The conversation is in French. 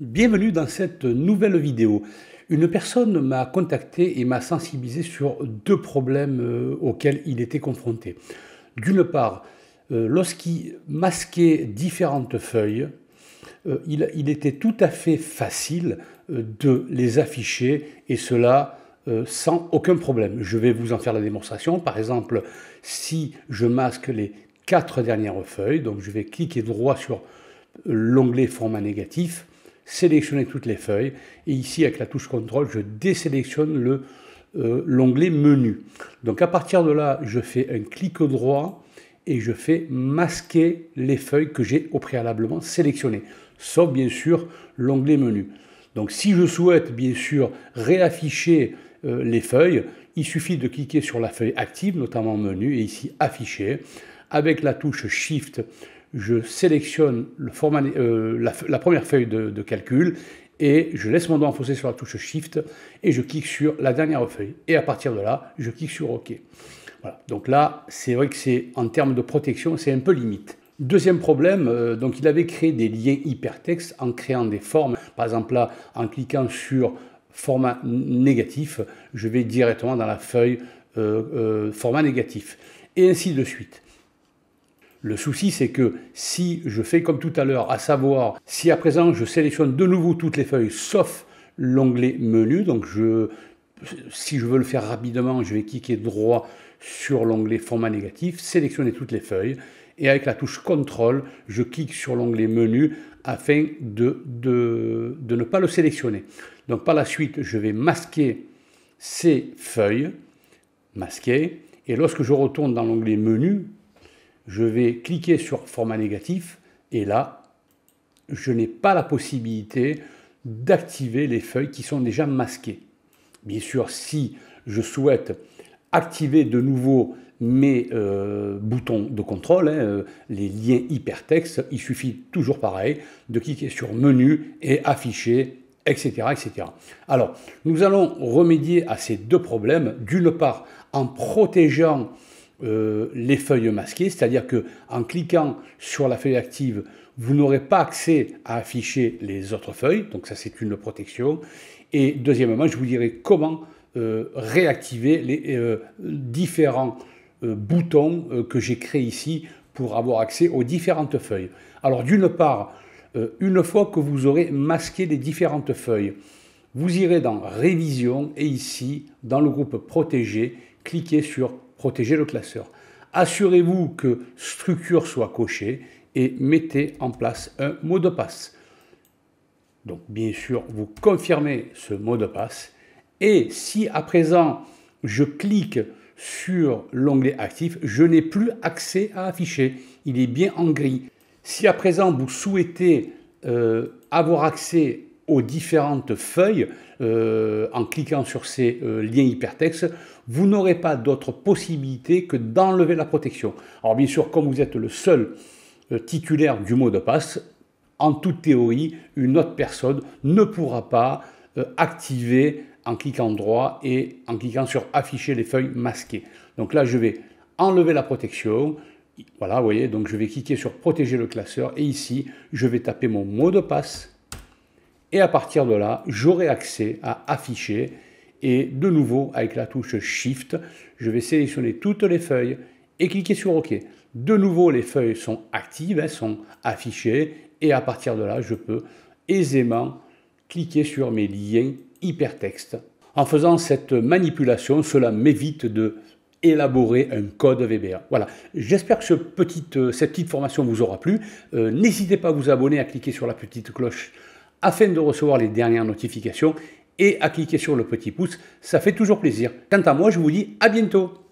Bienvenue dans cette nouvelle vidéo. Une personne m'a contacté et m'a sensibilisé sur deux problèmes euh, auxquels il était confronté. D'une part, euh, lorsqu'il masquait différentes feuilles, euh, il, était tout à fait facile de les afficher et cela sans aucun problème. Je vais vous en faire la démonstration. Par exemple, si je masque les quatre dernières feuilles, donc je vais cliquer droit sur l'onglet format négatif, sélectionner toutes les feuilles. Et ici, avec la touche contrôle, je désélectionne le, euh, l'onglet menu. Donc à partir de là, je fais un clic droit et je fais masquer les feuilles que j'ai au préalablement sélectionnées, sauf bien sûr l'onglet menu. Donc si je souhaite bien sûr réafficher euh, les feuilles, il suffit de cliquer sur la feuille active, notamment menu, et ici afficher. Avec la touche Shift, je sélectionne euh, la, première feuille de, calcul et je laisse mon doigt enfoncé sur la touche Shift et je clique sur la dernière feuille. Et à partir de là, je clique sur OK. Voilà. Donc là, c'est vrai que c'est en termes de protection, c'est un peu limite. Deuxième problème, euh, donc il avait créé des liens hypertextes en créant des formes. Par exemple là, en cliquant sur format négatif, je vais directement dans la feuille euh, format négatif. Et ainsi de suite. Le souci, c'est que si je fais comme tout à l'heure, à savoir, si à présent je sélectionne de nouveau toutes les feuilles sauf l'onglet menu, donc si je veux le faire rapidement, je vais cliquer droit sur l'onglet format négatif, sélectionner toutes les feuilles, et avec la touche CTRL, je clique sur l'onglet menu afin de, de, de, ne pas le sélectionner. Donc par la suite, je vais masquer ces feuilles, masquer, et lorsque je retourne dans l'onglet menu, je vais cliquer sur format négatif et là, je n'ai pas la possibilité d'activer les feuilles qui sont déjà masquées. Bien sûr, si je souhaite activer de nouveau mes euh, boutons de contrôle, hein, euh, les liens hypertextes, il suffit toujours pareil de cliquer sur menu et afficher, etc. Alors, nous allons remédier à ces deux problèmes. D'une part, en protégeant euh, les feuilles masquées, c'est-à-dire que en cliquant sur la feuille active, vous n'aurez pas accès à afficher les autres feuilles, donc ça c'est une protection. Et deuxièmement, je vous dirai comment euh, réactiver les euh, différents boutons que j'ai créés ici pour avoir accès aux différentes feuilles. Alors d'une part, une fois que vous aurez masqué les différentes feuilles, vous irez dans Révision et ici, dans le groupe Protéger, cliquez sur protéger le classeur. Assurez-vous que structure soit cochée et mettez en place un mot de passe. Donc bien sûr, vous confirmez ce mot de passe et si à présent je clique sur l'onglet actif, je n'ai plus accès à afficher. Il est bien en gris. Si à présent vous souhaitez euh, avoir accès aux différentes feuilles euh, en cliquant sur ces euh, liens hypertextes, vous n'aurez pas d'autre possibilité que d'enlever la protection. Alors bien sûr, comme vous êtes le seul euh, titulaire du mot de passe, en toute théorie, une autre personne ne pourra pas activer en cliquant droit et en cliquant sur afficher les feuilles masquées. Donc là, je vais enlever la protection, voilà, vous voyez, donc je vais cliquer sur protéger le classeur et ici, je vais taper mon mot de passe et à partir de là, j'aurai accès à afficher et de nouveau avec la touche Shift, je vais sélectionner toutes les feuilles et cliquer sur OK. De nouveau, les feuilles sont actives, elles sont affichées et à partir de là, je peux aisément cliquer sur mes liens hypertextes. En faisant cette manipulation, cela m'évite de élaborer un code VBA. Voilà, j'espère que euh, cette petite formation vous aura plu. Euh, n'hésitez pas à vous abonner, à cliquer sur la petite cloche afin de recevoir les dernières notifications et à cliquer sur le petit pouce, ça fait toujours plaisir. Quant à moi, je vous dis à bientôt